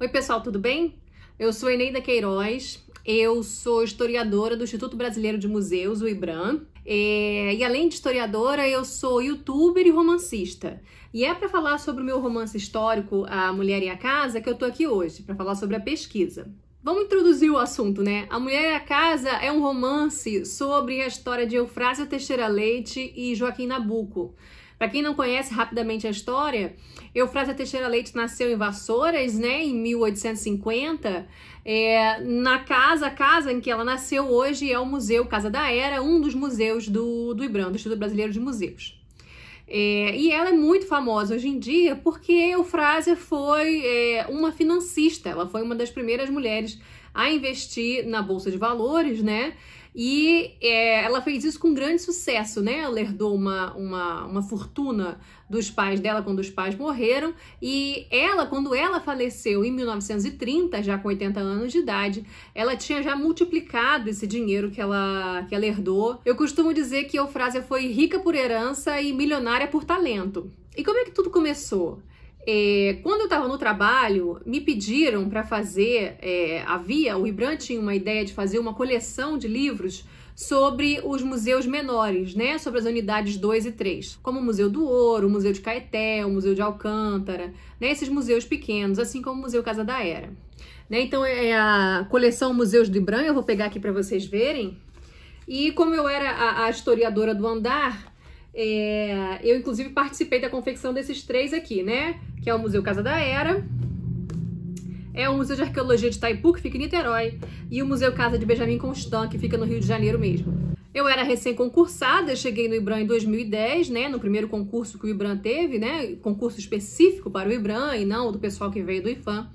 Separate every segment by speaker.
Speaker 1: Oi, pessoal, tudo bem? Eu sou Eneida Queiroz, eu sou historiadora do Instituto Brasileiro de Museus, o IBRAM, é, e além de historiadora, eu sou youtuber e romancista. E é para falar sobre o meu romance histórico, A Mulher e a Casa, que eu tô aqui hoje, para falar sobre a pesquisa. Vamos introduzir o assunto, né? A Mulher e a Casa é um romance sobre a história de Eufrásia Teixeira Leite e Joaquim Nabuco. Para quem não conhece rapidamente a história, Eufrásia Teixeira Leite nasceu em Vassouras, né, em 1850. É, na casa, a casa em que ela nasceu hoje é o Museu Casa da Era, um dos museus do, do IBRAM, do Instituto Brasileiro de Museus. É, e ela é muito famosa hoje em dia porque Eufrásia foi é, uma financista, ela foi uma das primeiras mulheres a investir na Bolsa de Valores, né? E é, ela fez isso com grande sucesso, né? Ela herdou uma, uma, uma fortuna dos pais dela quando os pais morreram. E ela, quando ela faleceu em 1930, já com 80 anos de idade, ela tinha já multiplicado esse dinheiro que ela, que ela herdou. Eu costumo dizer que a Eufrásia foi rica por herança e milionária por talento. E como é que tudo começou? É, quando eu estava no trabalho, me pediram para fazer, é, havia, o Ibram tinha uma ideia de fazer uma coleção de livros sobre os museus menores, né? Sobre as unidades 2 e 3, como o Museu do Ouro, o Museu de Caeté, o Museu de Alcântara, né? Esses museus pequenos, assim como o Museu Casa da Era. Né? Então é, é a coleção Museus do Ibram, eu vou pegar aqui para vocês verem. E como eu era a, a historiadora do andar, é, eu, inclusive, participei da confecção desses três aqui, né? Que é o Museu Casa da Era, é o Museu de Arqueologia de Itaipu, que fica em Niterói, e o Museu Casa de Benjamin Constant, que fica no Rio de Janeiro mesmo. Eu era recém-concursada, eu cheguei no IBRAM em 2010, né, no primeiro concurso que o IBRAM teve, né, concurso específico para o IBRAM e não do pessoal que veio do IFAM.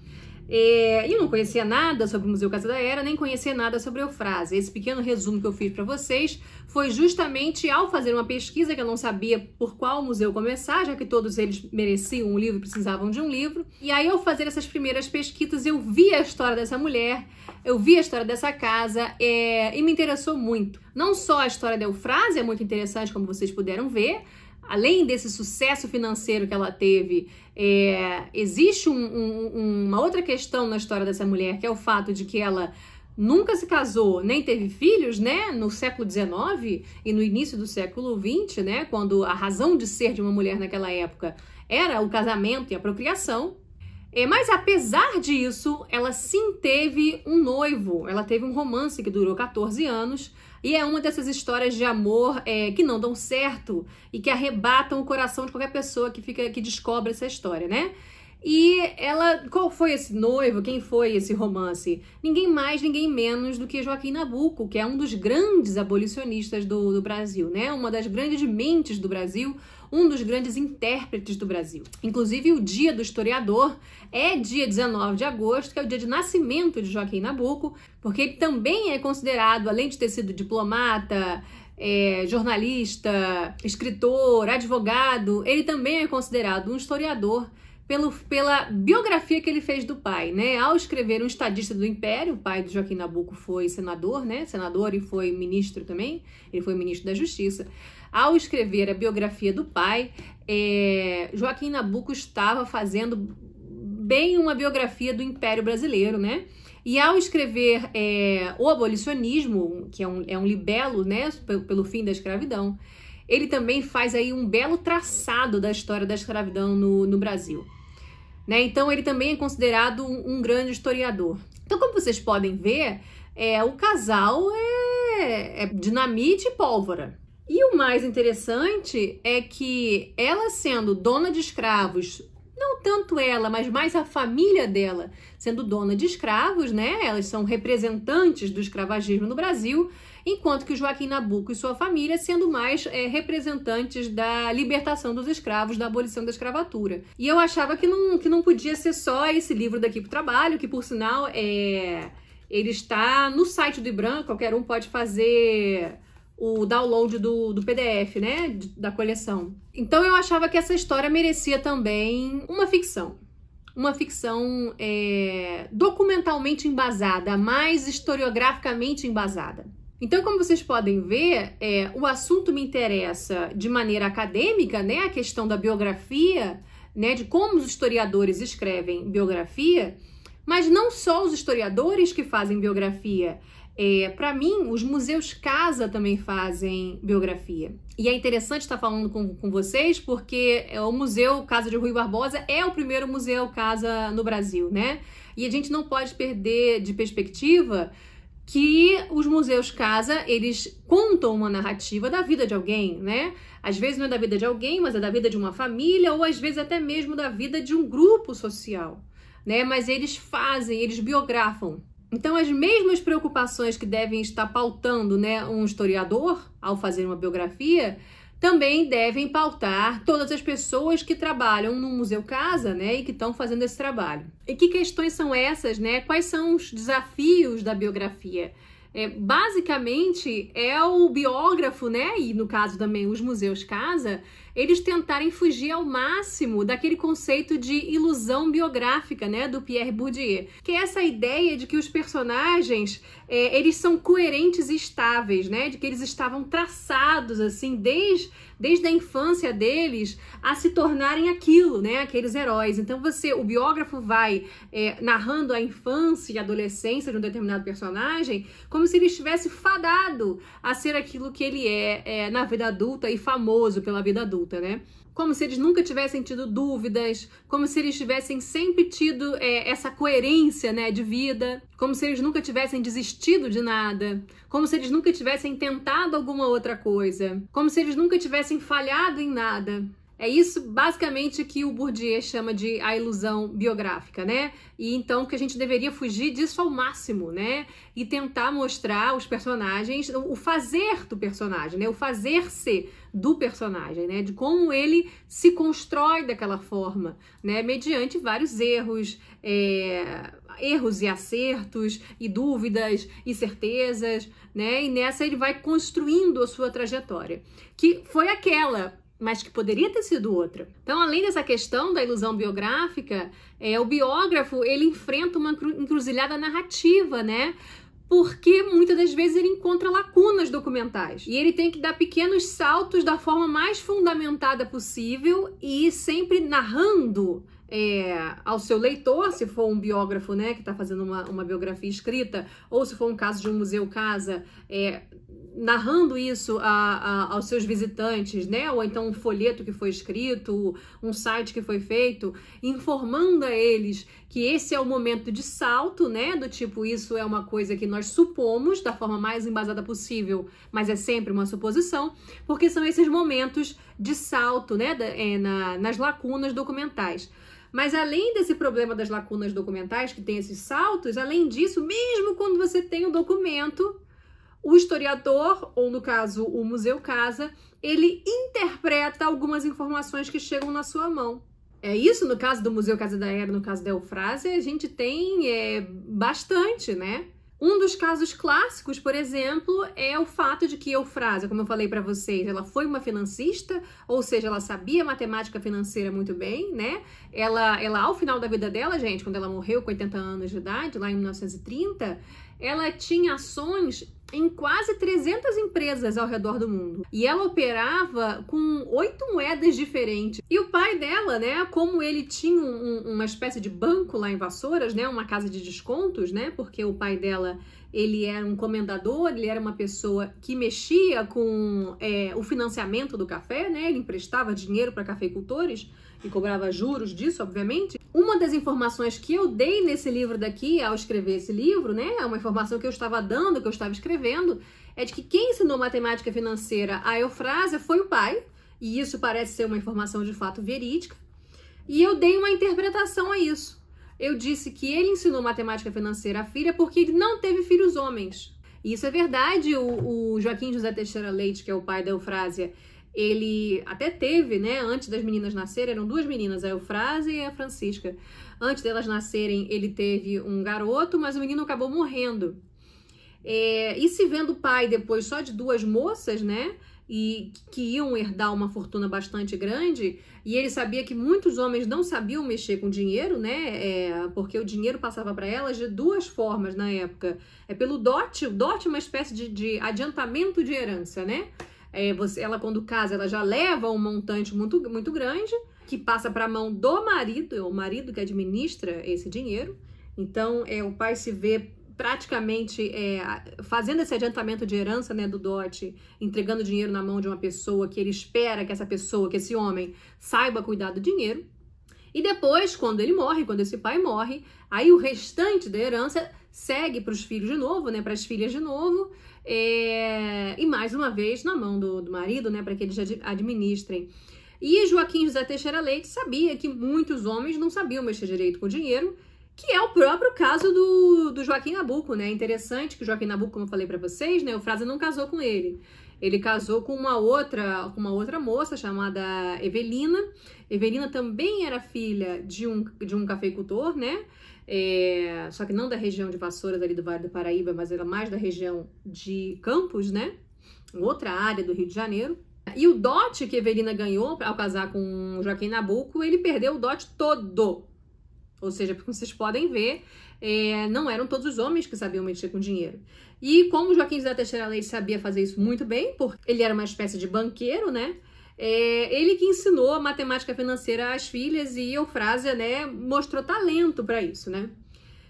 Speaker 1: É, eu não conhecia nada sobre o Museu Casa da Era, nem conhecia nada sobre Eufrase. Esse pequeno resumo que eu fiz para vocês foi justamente ao fazer uma pesquisa que eu não sabia por qual museu começar, já que todos eles mereciam um livro, precisavam de um livro. E aí, ao fazer essas primeiras pesquisas, eu vi a história dessa mulher, eu vi a história dessa casa é, e me interessou muito. Não só a história da Eufrase é muito interessante, como vocês puderam ver, além desse sucesso financeiro que ela teve, é, existe um, um, uma outra questão na história dessa mulher, que é o fato de que ela nunca se casou, nem teve filhos, né? No século XIX e no início do século XX, né? Quando a razão de ser de uma mulher naquela época era o casamento e a procriação. É, mas apesar disso, ela sim teve um noivo, ela teve um romance que durou 14 anos, e é uma dessas histórias de amor é, que não dão certo e que arrebatam o coração de qualquer pessoa que fica que descobre essa história, né? E ela, qual foi esse noivo? Quem foi esse romance? Ninguém mais, ninguém menos do que Joaquim Nabuco, que é um dos grandes abolicionistas do, do Brasil, né? Uma das grandes mentes do Brasil, um dos grandes intérpretes do Brasil. Inclusive, o Dia do Historiador é dia 19 de agosto, que é o dia de nascimento de Joaquim Nabuco, porque ele também é considerado, além de ter sido diplomata, é, jornalista, escritor, advogado, ele também é considerado um historiador pelo, pela biografia que ele fez do pai, né? Ao escrever Um Estadista do Império, o pai de Joaquim Nabuco foi senador, né? Senador e foi ministro também, ele foi ministro da Justiça. Ao escrever a biografia do pai, é, Joaquim Nabuco estava fazendo bem uma biografia do Império Brasileiro, né? E ao escrever é, O Abolicionismo, que é um, é um libelo né, pelo, fim da escravidão, ele também faz aí um belo traçado da história da escravidão no, no Brasil. Né? Então ele também é considerado um, um, grande historiador. Então, como vocês podem ver, é, o casal é, é dinamite e pólvora. E o mais interessante é que ela sendo dona de escravos, não tanto ela, mas mais a família dela, sendo dona de escravos, né? Elas são representantes do escravagismo no Brasil, enquanto que Joaquim Nabuco e sua família sendo mais é, representantes da libertação dos escravos, da abolição da escravatura. E eu achava que não, que não podia ser só esse livro daqui pro trabalho, que por sinal é ele está no site do IBRAM, qualquer um pode fazer o download do, do PDF, né? Da coleção. Então eu achava que essa história merecia também uma ficção. Uma ficção é, documentalmente embasada, mais historiograficamente embasada. Então, como vocês podem ver, é, o assunto me interessa de maneira acadêmica, né? A questão da biografia, né? De como os historiadores escrevem biografia, mas não só os historiadores que fazem biografia, é, para mim, os museus casa também fazem biografia. E é interessante estar falando com, com vocês, porque é, o Museu Casa de Rui Barbosa é o primeiro museu casa no Brasil, né? E a gente não pode perder de perspectiva que os museus casa, eles contam uma narrativa da vida de alguém, né? Às vezes não é da vida de alguém, mas é da vida de uma família, ou às vezes até mesmo da vida de um grupo social, né? Mas eles fazem, eles biografam então, as mesmas preocupações que devem estar pautando né, um historiador ao fazer uma biografia também devem pautar todas as pessoas que trabalham no Museu Casa né, e que estão fazendo esse trabalho. E que questões são essas? Né? Quais são os desafios da biografia? É, basicamente, é o biógrafo, né, e no caso também os museus Casa, eles tentarem fugir ao máximo daquele conceito de ilusão biográfica, né, do Pierre Bourdieu, que é essa ideia de que os personagens é, eles são coerentes e estáveis, né, de que eles estavam traçados assim desde desde a infância deles a se tornarem aquilo, né, aqueles heróis. Então você, o biógrafo vai é, narrando a infância e a adolescência de um determinado personagem como se ele estivesse fadado a ser aquilo que ele é, é na vida adulta e famoso pela vida adulta né? Como se eles nunca tivessem tido dúvidas, como se eles tivessem sempre tido é, essa coerência, né, de vida, como se eles nunca tivessem desistido de nada, como se eles nunca tivessem tentado alguma outra coisa, como se eles nunca tivessem falhado em nada. É isso basicamente que o Bourdieu chama de a ilusão biográfica, né? E então que a gente deveria fugir disso ao máximo, né? E tentar mostrar os personagens, o fazer do personagem, né? O fazer-se do personagem, né? De como ele se constrói daquela forma, né? Mediante vários erros, é, erros e acertos, e dúvidas e certezas, né? E nessa ele vai construindo a sua trajetória, que foi aquela mas que poderia ter sido outra. Então, além dessa questão da ilusão biográfica, é, o biógrafo ele enfrenta uma encruzilhada narrativa, né? Porque muitas das vezes ele encontra lacunas documentais e ele tem que dar pequenos saltos da forma mais fundamentada possível e sempre narrando é, ao seu leitor, se for um biógrafo, né, que está fazendo uma, uma biografia escrita, ou se for um caso de um museu casa, é, narrando isso a, a, aos seus visitantes, né? Ou então um folheto que foi escrito, um site que foi feito, informando a eles que esse é o momento de salto, né? Do tipo, isso é uma coisa que nós supomos da forma mais embasada possível, mas é sempre uma suposição, porque são esses momentos de salto, né? Da, é, na, nas lacunas documentais. Mas além desse problema das lacunas documentais, que tem esses saltos, além disso, mesmo quando você tem o um documento, o historiador, ou no caso o Museu Casa, ele interpreta algumas informações que chegam na sua mão. É isso, no caso do Museu Casa da Era, no caso da Eufrásia, a gente tem é, bastante, né? Um dos casos clássicos, por exemplo, é o fato de que Eufrásia, como eu falei para vocês, ela foi uma financista, ou seja, ela sabia matemática financeira muito bem, né? Ela, ela ao final da vida dela, gente, quando ela morreu com 80 anos de idade, lá em 1930, ela tinha ações em quase 300 empresas ao redor do mundo. E ela operava com oito moedas diferentes. E o pai dela, né, como ele tinha um, uma espécie de banco lá em Vassouras, né, uma casa de descontos, né, porque o pai dela ele era um comendador, ele era uma pessoa que mexia com é, o financiamento do café, né, ele emprestava dinheiro para cafeicultores e cobrava juros disso, obviamente. Uma das informações que eu dei nesse livro daqui, ao escrever esse livro, né, é uma informação que eu estava dando, que eu estava escrevendo, é de que quem ensinou matemática financeira a Eufrásia foi o pai, e isso parece ser uma informação de fato verídica, e eu dei uma interpretação a isso. Eu disse que ele ensinou matemática financeira à filha porque ele não teve filhos homens. E isso é verdade, o, o Joaquim José Teixeira Leite, que é o pai da Eufrásia, ele até teve, né, antes das meninas nascerem, eram duas meninas, a Eufrase e a Francisca. Antes delas nascerem, ele teve um garoto, mas o menino acabou morrendo. É, e se vendo o pai depois só de duas moças, né, e que iam herdar uma fortuna bastante grande, e ele sabia que muitos homens não sabiam mexer com dinheiro, né? É, porque o dinheiro passava para elas de duas formas na época. É pelo dote, o dote é uma espécie de, de adiantamento de herança, né? é, você, ela quando casa, ela já leva um montante muito, muito grande, que passa para a mão do marido, é o marido que administra esse dinheiro. Então, é, o pai se vê praticamente é, fazendo esse adiantamento de herança né, do dote, entregando dinheiro na mão de uma pessoa que ele espera que essa pessoa, que esse homem, saiba cuidar do dinheiro. E depois, quando ele morre, quando esse pai morre, aí o restante da herança segue para os filhos de novo, né, para as filhas de novo, é, e mais uma vez na mão do, do marido, né, para que eles administrem. E Joaquim José Teixeira Leite sabia que muitos homens não sabiam mexer direito com o dinheiro, que é o próprio caso do, do Joaquim Nabuco, né? Interessante que Joaquim Nabuco, como eu falei para vocês, né, o Frasa não casou com ele. Ele casou com uma outra, com uma outra moça chamada Evelina. Evelina também era filha de um, de um cafeicultor, né? é, só que não da região de Vassouras ali do Vale do Paraíba, mas era mais da região de Campos, né? Outra área do Rio de Janeiro. E o dote que Evelina ganhou ao casar com Joaquim Nabuco, ele perdeu o dote todo. Ou seja, como vocês podem ver, é, não eram todos os homens que sabiam mexer com dinheiro. E como Joaquim José Teixeira Leite sabia fazer isso muito bem, porque ele era uma espécie de banqueiro, né? É, ele que ensinou a matemática financeira às filhas e Eufrásia, né, mostrou talento para isso, né?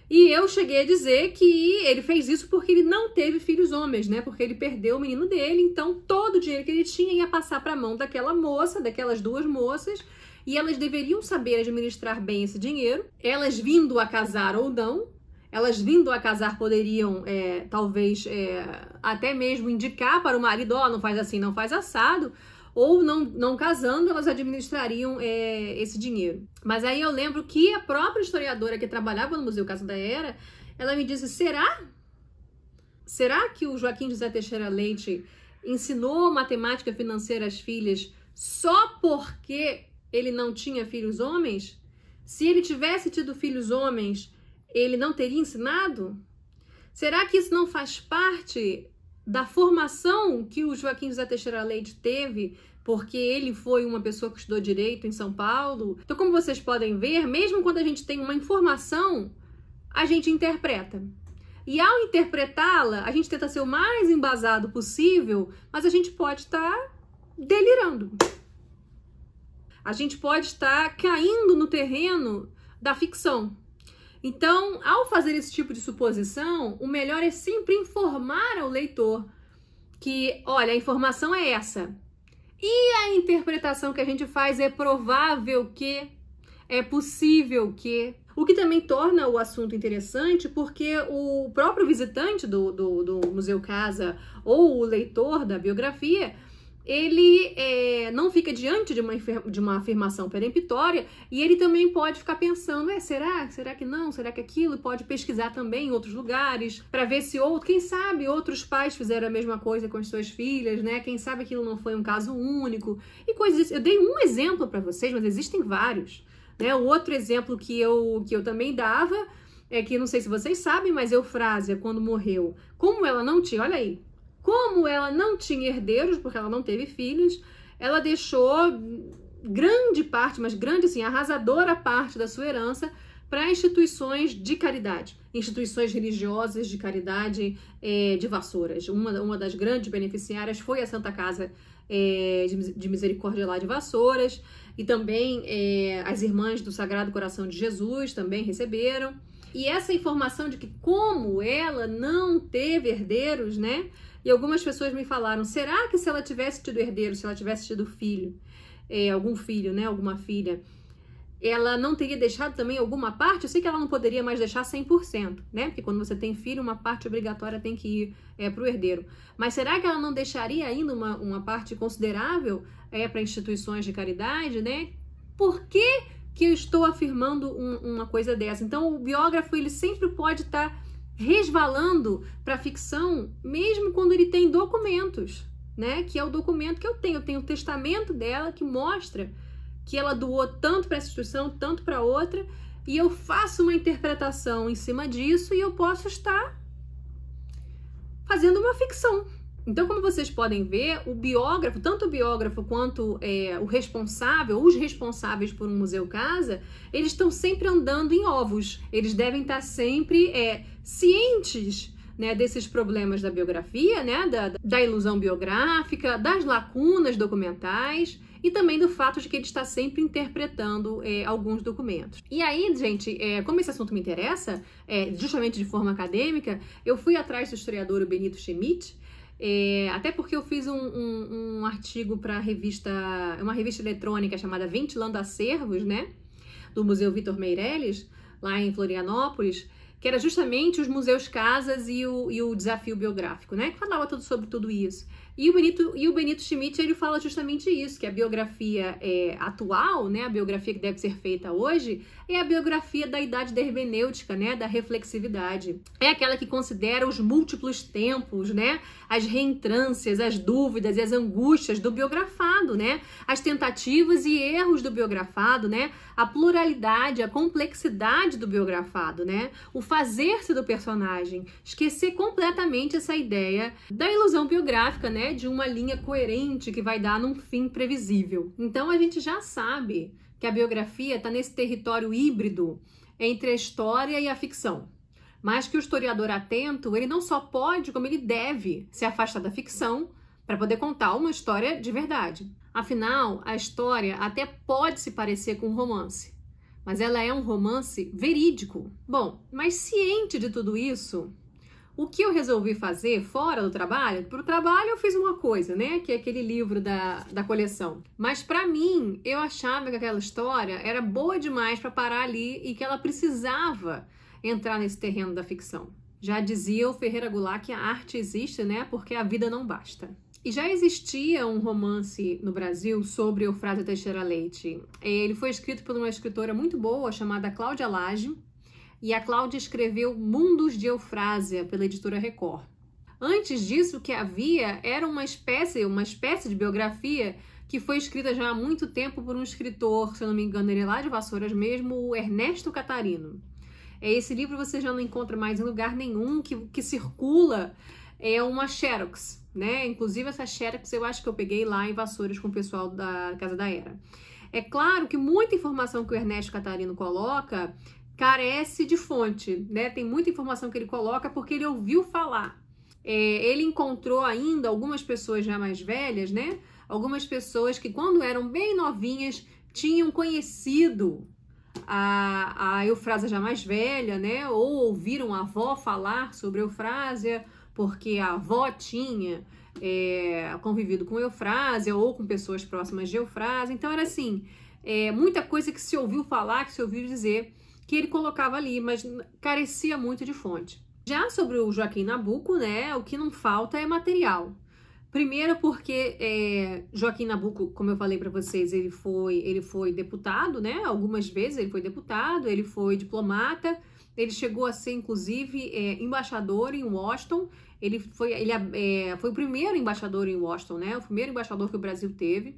Speaker 1: E eu cheguei a dizer que ele fez isso porque ele não teve filhos homens, né? Porque ele perdeu o menino dele, então todo o dinheiro que ele tinha ia passar para a mão daquela moça, daquelas duas moças, e elas deveriam saber administrar bem esse dinheiro, elas vindo a casar ou não, elas vindo a casar poderiam, é, talvez, é, até mesmo indicar para o marido, ó, oh, não faz assim, não faz assado, ou não, não casando, elas administrariam é, esse dinheiro. Mas aí eu lembro que a própria historiadora que trabalhava no Museu Casa da Era, ela me disse, será? Será que o Joaquim José Teixeira Leite ensinou matemática financeira às filhas só porque ele não tinha filhos homens? Se ele tivesse tido filhos homens, ele não teria ensinado? Será que isso não faz parte da formação que o Joaquim José Teixeira Leite teve, porque ele foi uma pessoa que estudou direito em São Paulo. Então, como vocês podem ver, mesmo quando a gente tem uma informação, a gente interpreta. E ao interpretá-la, a gente tenta ser o mais embasado possível, mas a gente pode estar delirando. A gente pode estar caindo no terreno da ficção. Então, ao fazer esse tipo de suposição, o melhor é sempre informar ao leitor que, olha, a informação é essa. E a interpretação que a gente faz é provável que, é possível que. O que também torna o assunto interessante, porque o próprio visitante do, do, do Museu Casa ou o leitor da biografia ele é, não fica diante de uma, de uma afirmação peremptória e ele também pode ficar pensando, é, será? Será que não? Será que aquilo? Pode pesquisar também em outros lugares para ver se outro, quem sabe outros pais fizeram a mesma coisa com as suas filhas, né? Quem sabe aquilo não foi um caso único e coisas. Eu dei um exemplo para vocês, mas existem vários. Né? O outro exemplo que eu, que eu também dava é que não sei se vocês sabem, mas Eufrásia, quando morreu, como ela não tinha, olha aí, como ela não tinha herdeiros, porque ela não teve filhos, ela deixou grande parte, mas grande assim, arrasadora parte da sua herança para instituições de caridade, instituições religiosas de caridade é, de Vassouras. Uma, uma das grandes beneficiárias foi a Santa Casa é, de, de, Misericórdia lá de Vassouras, e também é, as Irmãs do Sagrado Coração de Jesus também receberam. E essa informação de que como ela não teve herdeiros, né? E algumas pessoas me falaram: será que se ela tivesse tido herdeiro, se ela tivesse tido filho, é, algum filho, né, alguma filha, ela não teria deixado também alguma parte? Eu sei que ela não poderia mais deixar 100%, né? Porque quando você tem filho, uma parte obrigatória tem que ir é, eh, para o herdeiro. Mas será que ela não deixaria ainda uma, uma parte considerável é, eh, para instituições de caridade, né? Por que, que eu estou afirmando um, uma coisa dessa? Então, o biógrafo, ele sempre pode estar... Tá resvalando para ficção, mesmo quando ele tem documentos, né? Que é o documento que eu tenho. Eu tenho o testamento dela que mostra que ela doou tanto para essa instituição, tanto para outra, e eu faço uma interpretação em cima disso e eu posso estar fazendo uma ficção. Então, como vocês podem ver, o biógrafo, tanto o biógrafo quanto é, o responsável, os responsáveis por um museu casa, eles estão sempre andando em ovos. Eles devem estar sempre é, cientes né, desses problemas da biografia, né, da, da ilusão biográfica, das lacunas documentais e também do fato de que ele está sempre interpretando é, alguns documentos. E aí, gente, é, como esse assunto me interessa, é, justamente de forma acadêmica, eu fui atrás do historiador Benito Schmidt, é, até porque eu fiz um, um, um artigo para revista, uma revista eletrônica chamada Ventilando Acervos, né? Do Museu Vitor Meirelles, lá em Florianópolis, que era justamente os museus casas e o, e o desafio biográfico, né? Que falava tudo sobre tudo isso. E o Benito, e o Benito Schmidt ele fala justamente isso, que a biografia é, atual, né, a biografia que deve ser feita hoje, é a biografia da idade da hermenêutica, né, da reflexividade. É aquela que considera os múltiplos tempos, né, as reentrâncias, as dúvidas e as angústias do biografado, né, as tentativas e erros do biografado, né, a pluralidade, a complexidade do biografado, né, o fazer-se do personagem, esquecer completamente essa ideia da ilusão biográfica, né, é de uma linha coerente que vai dar num fim previsível. Então a gente já sabe que a biografia está nesse território híbrido entre a história e a ficção. Mas que o historiador atento, ele não só pode, como ele deve se afastar da ficção para poder contar uma história de verdade. Afinal, a história até pode se parecer com um romance, mas ela é um romance verídico. Bom, mas ciente de tudo isso, o que eu resolvi fazer fora do trabalho? Para o trabalho eu fiz uma coisa, né? Que é aquele livro da, da coleção. Mas para mim, eu achava que aquela história era boa demais para parar ali e que ela precisava entrar nesse terreno da ficção. Já dizia o Ferreira Goulart que a arte existe, né? Porque a vida não basta. E já existia um romance no Brasil sobre Eufrásio Teixeira Leite. Ele foi escrito por uma escritora muito boa chamada Cláudia Lage e a Cláudia escreveu Mundos de Eufrásia pela editora Record. Antes disso, o que havia era uma espécie, uma espécie de biografia que foi escrita já há muito tempo por um escritor, se eu não me engano, ele é lá de Vassouras mesmo, o Ernesto Catarino. É esse livro você já não encontra mais em lugar nenhum, que, que circula é uma Xerox, né? Inclusive essa Xerox eu acho que eu peguei lá em Vassouras com o pessoal da Casa da Era. É claro que muita informação que o Ernesto Catarino coloca carece de fonte, né? Tem muita informação que ele coloca porque ele ouviu falar. É, ele encontrou ainda algumas pessoas já mais velhas, né? Algumas pessoas que, quando eram bem novinhas, tinham conhecido a, a Eufrásia já mais velha, né? Ou ouviram a avó falar sobre Eufrásia, porque a avó tinha é, convivido com Eufrásia ou com pessoas próximas de Eufrásia. Então, era assim: é, muita coisa que se ouviu falar, que se ouviu dizer que ele colocava ali, mas carecia muito de fonte. Já sobre o Joaquim Nabuco, né, o que não falta é material. Primeiro porque é, Joaquim Nabuco, como eu falei para vocês, ele foi, ele foi deputado, né? Algumas vezes ele foi deputado, ele foi diplomata, ele chegou a ser, inclusive, é, embaixador em Washington. Ele foi, ele é, foi o primeiro embaixador em Washington, né? O primeiro embaixador que o Brasil teve.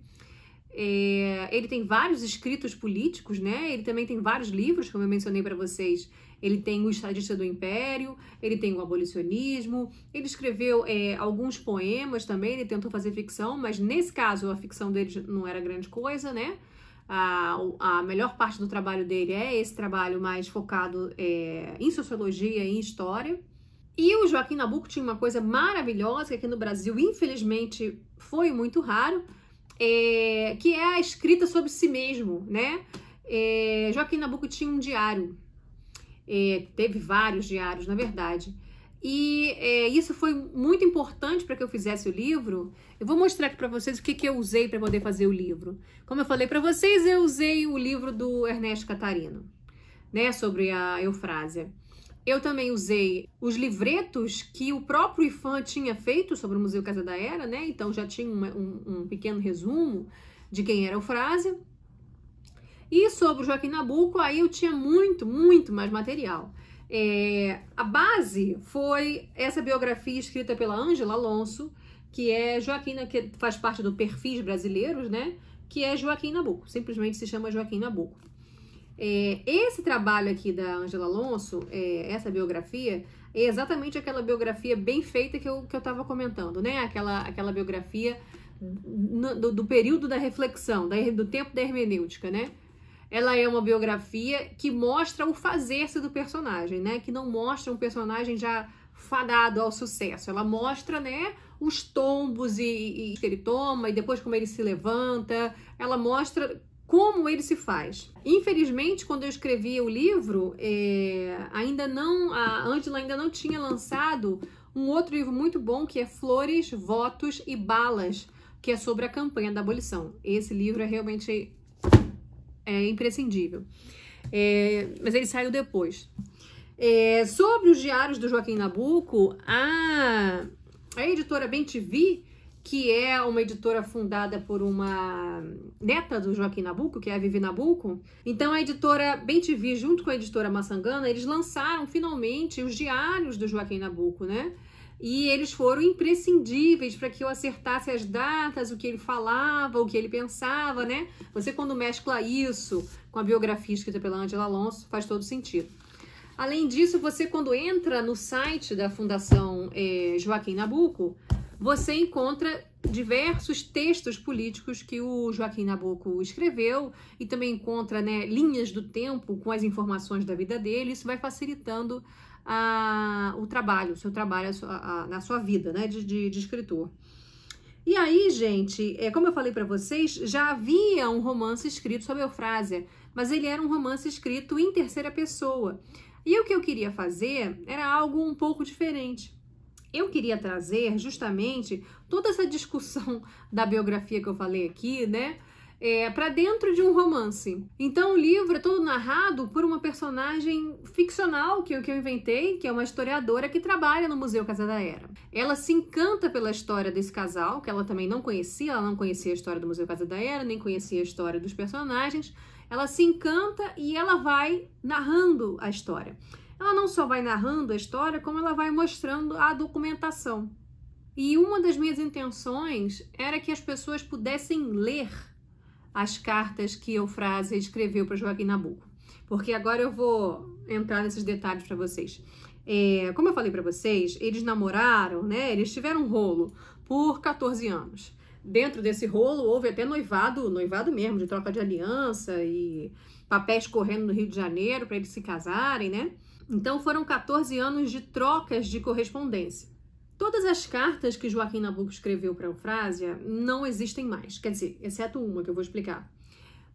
Speaker 1: É, ele tem vários escritos políticos, né? Ele também tem vários livros, como eu mencionei para vocês. Ele tem o Estadista do Império, ele tem o Abolicionismo, ele escreveu é, alguns poemas também, ele tentou fazer ficção, mas nesse caso a ficção dele não era grande coisa, né? A, a melhor parte do trabalho dele é esse trabalho mais focado é, em sociologia e em história. E o Joaquim Nabuco tinha uma coisa maravilhosa que aqui no Brasil, infelizmente, foi muito raro, é, que é a escrita sobre si mesmo, né? É, Joaquim Nabuco tinha um diário, é, teve vários diários, na verdade. E é, isso foi muito importante para que eu fizesse o livro. Eu vou mostrar aqui para vocês o que, que eu usei para poder fazer o livro. Como eu falei para vocês, eu usei o livro do Ernesto Catarino, né, sobre a Eufrásia. Eu também usei os livretos que o próprio Ifan tinha feito sobre o Museu Casa da Era, né? Então já tinha um, um pequeno resumo de quem era o Frase. E sobre o Joaquim Nabuco, aí eu tinha muito, muito mais material. É, a base foi essa biografia escrita pela Ângela Alonso, que é Joaquim, que faz parte do Perfis Brasileiros, né? Que é Joaquim Nabuco, simplesmente se chama Joaquim Nabuco. É, esse trabalho aqui da Angela Alonso, é, essa biografia, é exatamente aquela biografia bem feita que eu, que eu tava comentando, né? Aquela, aquela biografia do, do, período da reflexão, da, do tempo da hermenêutica, né? Ela é uma biografia que mostra o fazer-se do personagem, né? Que não mostra um personagem já fadado ao sucesso. Ela mostra, né, os tombos e, e que ele toma e depois como ele se levanta. Ela mostra como ele se faz. Infelizmente, quando eu escrevi o livro, é, ainda não a Angela ainda não tinha lançado um outro livro muito bom que é Flores, Votos e Balas, que é sobre a campanha da abolição. Esse livro é realmente é imprescindível, é, mas ele saiu depois. É, sobre os diários do Joaquim Nabuco, a, a editora Bentivi que é uma editora fundada por uma neta do Joaquim Nabuco, que é a Vivi Nabuco. Então, a editora Bentivi, junto com a editora Maçangana, eles lançaram finalmente os diários do Joaquim Nabuco, né? E eles foram imprescindíveis para que eu acertasse as datas, o que ele falava, o que ele pensava, né? Você, quando mescla isso com a biografia escrita pela Angela Alonso, faz todo sentido. Além disso, você, quando entra no site da Fundação é, Joaquim Nabuco, você encontra diversos textos políticos que o Joaquim Nabuco escreveu e também encontra né, linhas do tempo com as informações da vida dele. Isso vai facilitando o trabalho, o seu trabalho a, a, na sua vida né, de, de, de escritor. E aí, gente, é, como eu falei para vocês, já havia um romance escrito sobre Eufrásia, mas ele era um romance escrito em terceira pessoa. E o que eu queria fazer era algo um pouco diferente. Eu queria trazer justamente toda essa discussão da biografia que eu falei aqui, né? É, para dentro de um romance. Então o livro é todo narrado por uma personagem ficcional que, que eu inventei, que é uma historiadora que trabalha no Museu Casa da Era. Ela se encanta pela história desse casal, que ela também não conhecia, ela não conhecia a história do Museu Casa da Era, nem conhecia a história dos personagens. Ela se encanta e ela vai narrando a história. Ela não só vai narrando a história, como ela vai mostrando a documentação. E uma das minhas intenções era que as pessoas pudessem ler as cartas que Eufrásia escreveu para Joaquim Nabuco. Porque agora eu vou entrar nesses detalhes para vocês. É, como eu falei para vocês, eles namoraram, né? Eles tiveram um rolo por 14 anos. Dentro desse rolo houve até noivado, noivado mesmo, de troca de aliança e papéis correndo no Rio de Janeiro para eles se casarem, né? Então foram 14 anos de trocas de correspondência. Todas as cartas que Joaquim Nabuco escreveu para Eufrásia não existem mais, quer dizer, exceto uma que eu vou explicar.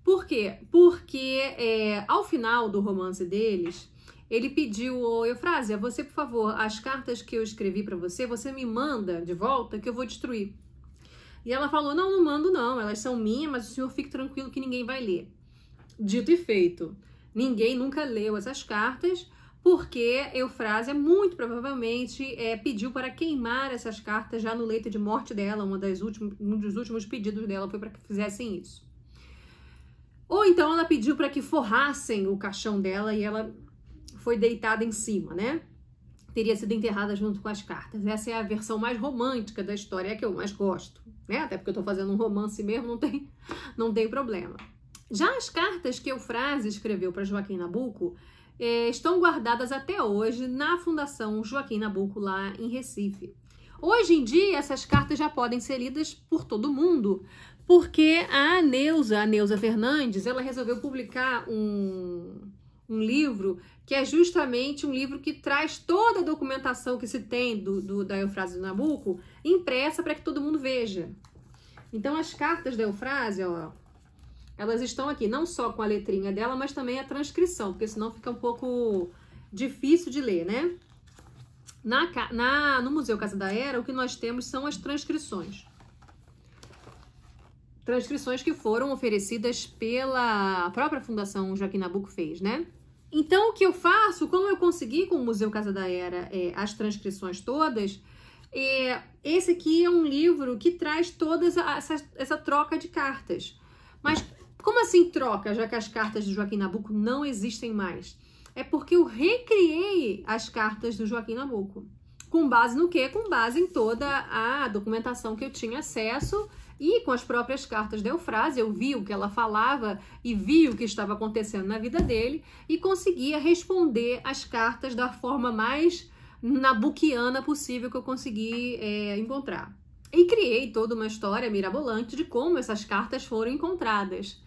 Speaker 1: Por quê? Porque é, ao final do romance deles, ele pediu, ô Eufrásia, você, por favor, as cartas que eu escrevi para você, você me manda de volta que eu vou destruir. E ela falou: Não, não mando, não, elas são minhas, mas o senhor fique tranquilo que ninguém vai ler. Dito e feito, ninguém nunca leu essas cartas, porque Eufrásia muito provavelmente é, pediu para queimar essas cartas já no leito de morte dela, uma das últimas, um dos últimos pedidos dela foi para que fizessem isso. Ou então ela pediu para que forrassem o caixão dela e ela foi deitada em cima, né? Teria sido enterrada junto com as cartas. Essa é a versão mais romântica da história, é a que eu mais gosto, né? Até porque eu estou fazendo um romance mesmo, não tem, não tem problema. Já as cartas que Eufrásia escreveu para Joaquim Nabuco é, estão guardadas até hoje na Fundação Joaquim Nabuco, lá em Recife. Hoje em dia, essas cartas já podem ser lidas por todo mundo, porque a Neuza, a Neuza Fernandes, ela resolveu publicar um, um livro que é justamente um livro que traz toda a documentação que se tem do, do da Eufrásio Nabuco impressa para que todo mundo veja. Então, as cartas da Eufrásio, ó, elas estão aqui, não só com a letrinha dela, mas também a transcrição, porque senão fica um pouco difícil de ler, né? Na, na, no Museu Casa da Era, o que nós temos são as transcrições. Transcrições que foram oferecidas pela própria Fundação Joaquim Nabuco fez, né? Então, o que eu faço, como eu consegui com o Museu Casa da Era é, as transcrições todas, é, esse aqui é um livro que traz toda essa, essa, essa troca de cartas. Mas como assim troca, já que as cartas de Joaquim Nabuco não existem mais? É porque eu recriei as cartas do Joaquim Nabuco. Com base no quê? Com base em toda a documentação que eu tinha acesso e com as próprias cartas da Eufrase, eu vi o que ela falava e vi o que estava acontecendo na vida dele e conseguia responder as cartas da forma mais nabuquiana possível que eu consegui é, encontrar. E criei toda uma história mirabolante de como essas cartas foram encontradas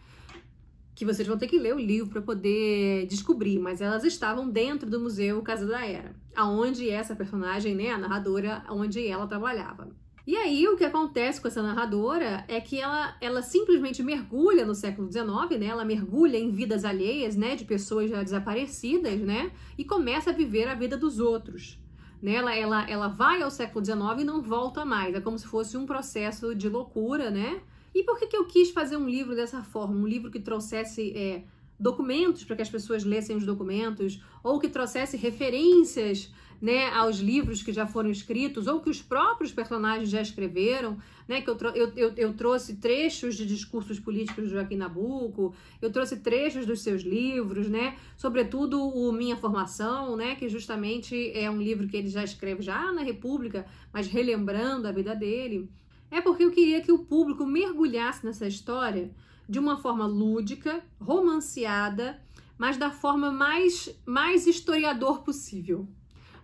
Speaker 1: que vocês vão ter que ler o livro para poder descobrir, mas elas estavam dentro do museu Casa da Era, aonde essa personagem, né, a narradora, onde ela trabalhava. E aí o que acontece com essa narradora é que ela, ela simplesmente mergulha no século XIX, né? Ela mergulha em vidas alheias, né, de pessoas já desaparecidas, né, e começa a viver a vida dos outros. Né? Ela, ela, ela vai ao século XIX e não volta mais. É como se fosse um processo de loucura, né? E por que, que eu quis fazer um livro dessa forma? Um livro que trouxesse é, documentos para que as pessoas lessem os documentos, ou que trouxesse referências né, aos livros que já foram escritos, ou que os próprios personagens já escreveram, né, que eu, eu, eu, eu, trouxe trechos de discursos políticos de Joaquim Nabuco, eu trouxe trechos dos seus livros, né, sobretudo o Minha Formação, né, que justamente é um livro que ele já escreve já na República, mas relembrando a vida dele é porque eu queria que o público mergulhasse nessa história de uma forma lúdica, romanceada, mas da forma mais, mais historiador possível,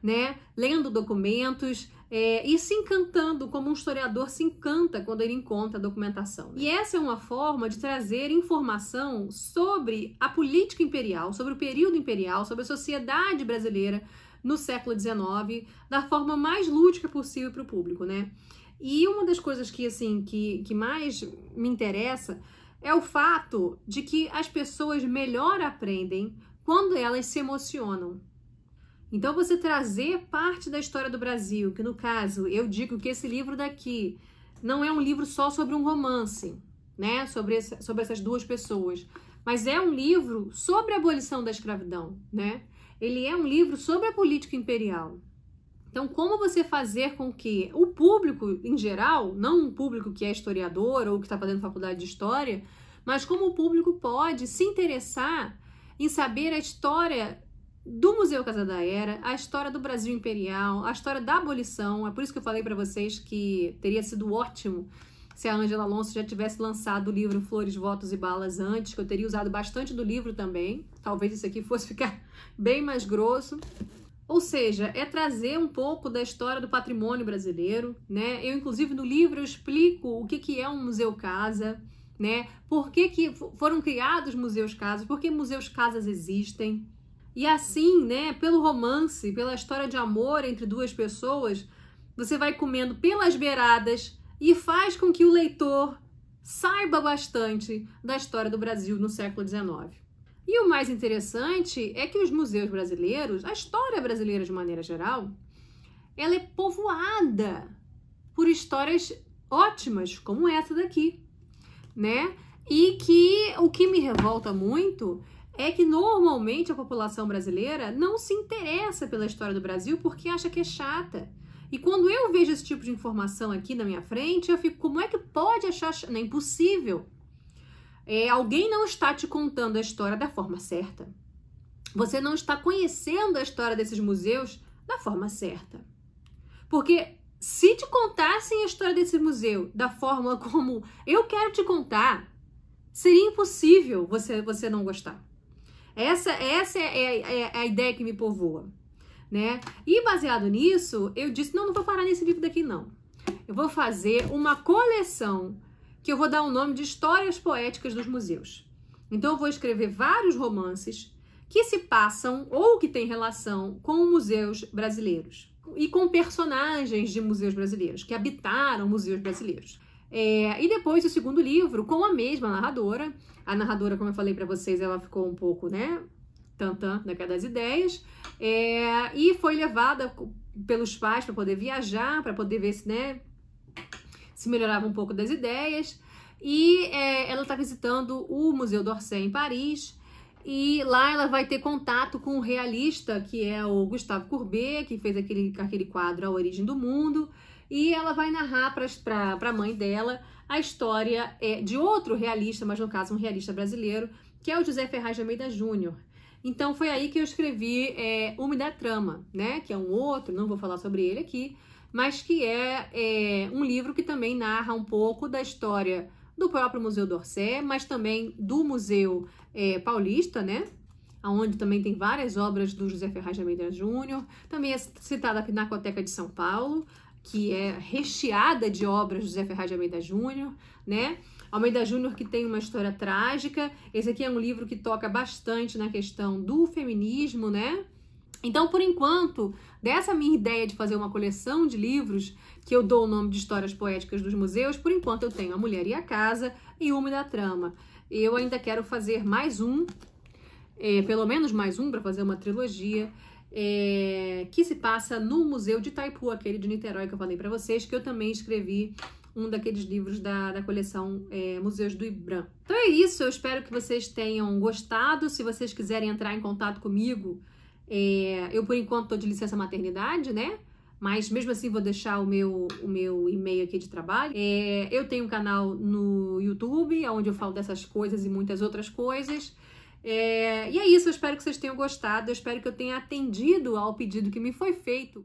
Speaker 1: né? Lendo documentos é, e se encantando como um historiador se encanta quando ele encontra a documentação. Né? E essa é uma forma de trazer informação sobre a política imperial, sobre o período imperial, sobre a sociedade brasileira no século XIX, da forma mais lúdica possível para o público, né? E uma das coisas que, assim, que, que mais me interessa é o fato de que as pessoas melhor aprendem quando elas se emocionam. Então, você trazer parte da história do Brasil, que no caso eu digo que esse livro daqui não é um livro só sobre um romance, né? Sobre, esse, sobre essas duas pessoas, mas é um livro sobre a abolição da escravidão, né? Ele é um livro sobre a política imperial, então, como você fazer com que o público em geral, não um público que é historiador ou que está fazendo faculdade de história, mas como o público pode se interessar em saber a história do Museu Casa da Era, a história do Brasil Imperial, a história da abolição. É por isso que eu falei para vocês que teria sido ótimo se a Angela Alonso já tivesse lançado o livro Flores, Votos e Balas antes, que eu teria usado bastante do livro também. Talvez isso aqui fosse ficar bem mais grosso. Ou seja, é trazer um pouco da história do patrimônio brasileiro, né? Eu, inclusive, no livro eu explico o que, que é um museu casa, né? Por que, que foram criados museus casas, por que museus casas existem. E assim, né, pelo romance, pela história de amor entre duas pessoas, você vai comendo pelas beiradas e faz com que o leitor saiba bastante da história do Brasil no século XIX. E o mais interessante é que os museus brasileiros, a história brasileira de maneira geral, ela é povoada por histórias ótimas como essa daqui, né? E que o que me revolta muito é que normalmente a população brasileira não se interessa pela história do Brasil porque acha que é chata. E quando eu vejo esse tipo de informação aqui na minha frente, eu fico, como é que pode achar? Não é impossível é, alguém não está te contando a história da forma certa. Você não está conhecendo a história desses museus da forma certa. Porque se te contassem a história desse museu da forma como eu quero te contar, seria impossível você, você não gostar. Essa, essa é, é, é a ideia que me povoa. Né? E baseado nisso, eu disse: não, não vou parar nesse livro daqui, não. Eu vou fazer uma coleção que eu vou dar o nome de Histórias Poéticas dos Museus. Então eu vou escrever vários romances que se passam ou que têm relação com museus brasileiros e com personagens de museus brasileiros, que habitaram museus brasileiros. É, e depois o segundo livro com a mesma narradora. A narradora, como eu falei para vocês, ela ficou um pouco, né, tantã da das ideias, é, e foi levada pelos pais para poder viajar, para poder ver se, né, se melhorava um pouco das ideias. E é, ela está visitando o Museu d'Orsay em Paris. E lá ela vai ter contato com o um realista, que é o Gustavo Courbet, que fez aquele, aquele quadro A Origem do Mundo. E ela vai narrar para a mãe dela a história é, de outro realista, mas no caso um realista brasileiro, que é o José Ferraz de Almeida Júnior. Então foi aí que eu escrevi é, da Trama, né? Que é um outro, não vou falar sobre ele aqui, mas que é, é um livro que também narra um pouco da história do próprio Museu d'Orsay, mas também do Museu é, Paulista, né? Onde também tem várias obras do José Ferraz de Almeida Júnior. Também é citada a Pinacoteca de São Paulo, que é recheada de obras do José Ferraz de Almeida Júnior, né? Almeida Júnior que tem uma história trágica. Esse aqui é um livro que toca bastante na questão do feminismo, né? Então, por enquanto, dessa minha ideia de fazer uma coleção de livros, que eu dou o nome de Histórias Poéticas dos Museus, por enquanto eu tenho A Mulher e a Casa e Uma da Trama. Eu ainda quero fazer mais um, é, pelo menos mais um, para fazer uma trilogia, é, que se passa no Museu de Taipu, aquele de Niterói que eu falei para vocês, que eu também escrevi um daqueles livros da, da coleção é, Museus do Ibram. Então é isso, eu espero que vocês tenham gostado. Se vocês quiserem entrar em contato comigo, é, eu, por enquanto, estou de licença maternidade, né? Mas mesmo assim vou deixar o meu, o meu e-mail aqui de trabalho. É, eu tenho um canal no YouTube, onde eu falo dessas coisas e muitas outras coisas. É, e é isso, eu espero que vocês tenham gostado, eu espero que eu tenha atendido ao pedido que me foi feito.